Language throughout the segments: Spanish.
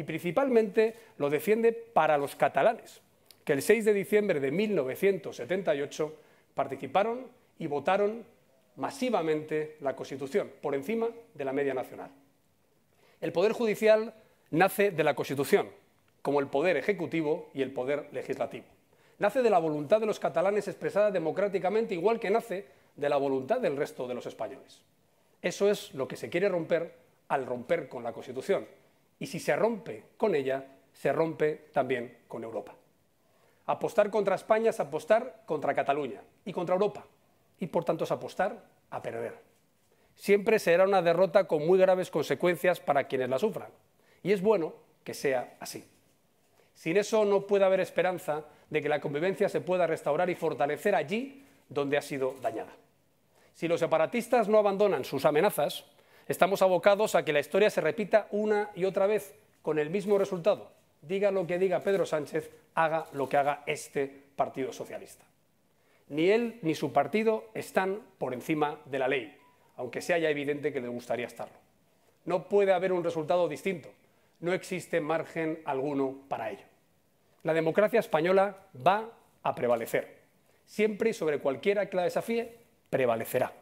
y principalmente lo defiende para los catalanes, que el 6 de diciembre de 1978 participaron y votaron masivamente la Constitución, por encima de la media nacional. El Poder Judicial nace de la Constitución, como el Poder Ejecutivo y el Poder Legislativo. Nace de la voluntad de los catalanes expresada democráticamente, igual que nace de la voluntad del resto de los españoles. Eso es lo que se quiere romper al romper con la Constitución, y si se rompe con ella, se rompe también con Europa. Apostar contra España es apostar contra Cataluña y contra Europa. Y por tanto es apostar a perder. Siempre será una derrota con muy graves consecuencias para quienes la sufran. Y es bueno que sea así. Sin eso no puede haber esperanza de que la convivencia se pueda restaurar y fortalecer allí donde ha sido dañada. Si los separatistas no abandonan sus amenazas, Estamos abocados a que la historia se repita una y otra vez con el mismo resultado. Diga lo que diga Pedro Sánchez, haga lo que haga este Partido Socialista. Ni él ni su partido están por encima de la ley, aunque sea ya evidente que le gustaría estarlo. No puede haber un resultado distinto. No existe margen alguno para ello. La democracia española va a prevalecer. Siempre y sobre cualquiera que la desafíe, prevalecerá.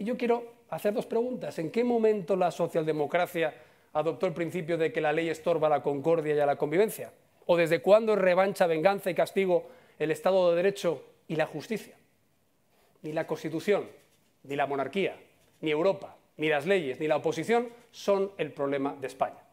Y yo quiero hacer dos preguntas. ¿En qué momento la socialdemocracia adoptó el principio de que la ley estorba la concordia y a la convivencia? ¿O desde cuándo revancha, venganza y castigo el Estado de Derecho y la justicia? Ni la Constitución, ni la monarquía, ni Europa, ni las leyes, ni la oposición son el problema de España.